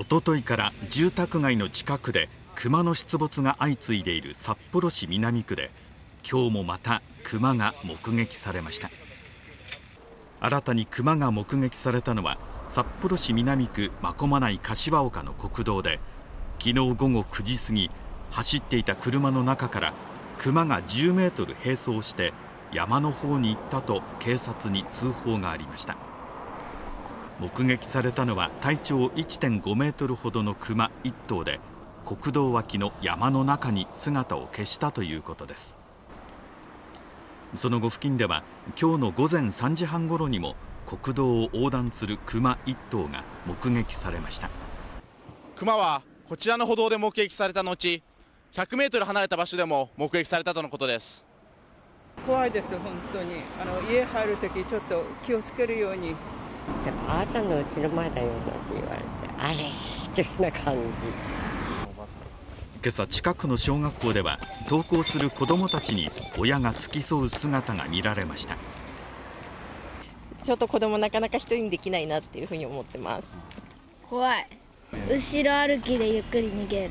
おとといから住宅街の近くで熊の出没が相次いでいる札幌市南区で今日もまた熊が目撃されました新たに熊が目撃されたのは札幌市南区真駒内柏岡の国道で昨日午後9時過ぎ走っていた車の中から熊が10メートル並走して山の方に行ったと警察に通報がありました目撃されたのは体長1.5メートルほどの熊マ1頭で国道脇の山の中に姿を消したということですその後付近では今日の午前3時半ごろにも国道を横断する熊マ1頭が目撃されました熊はこちらの歩道で目撃された後100メートル離れた場所でも目撃されたとのことです怖いです本当にあの家入るときちょっと気をつけるようにやっぱあなたのうちの前だよなんて言われてあれといな感じ。今朝近くの小学校では登校する子どもたちに親が付き添う姿が見られましたちょっと子どなかなか一人できないなっていうふうに思ってます怖い後ろ歩きでゆっくり逃げる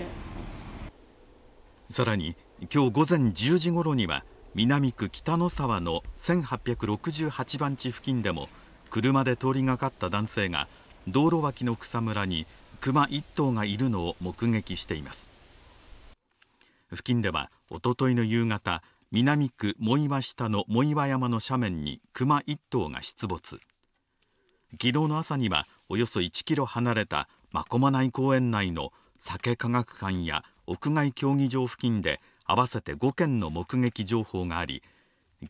さらに今日午前10時ごろには南区北の沢の1868番地付近でも車で通りがかった男性が道路脇の草むらに熊マ1頭がいるのを目撃しています付近ではおとといの夕方南区藻岩下の藻岩山の斜面に熊マ1頭が出没昨日の朝にはおよそ1キロ離れた真駒内公園内の酒科学館や屋外競技場付近で合わせて5件の目撃情報があり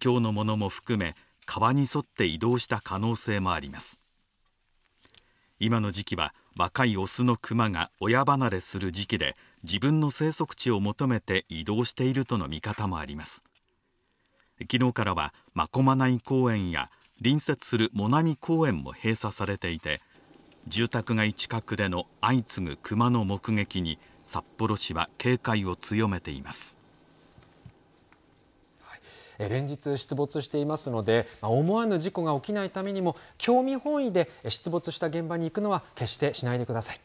今日のものも含め川に沿って移動した可能性もあります今の時期は若いオスのクマが親離れする時期で自分の生息地を求めて移動しているとの見方もあります昨日からは真駒内公園や隣接するモナミ公園も閉鎖されていて住宅街近くでの相次ぐクマの目撃に札幌市は警戒を強めています連日出没していますので思わぬ事故が起きないためにも興味本位で出没した現場に行くのは決してしないでください。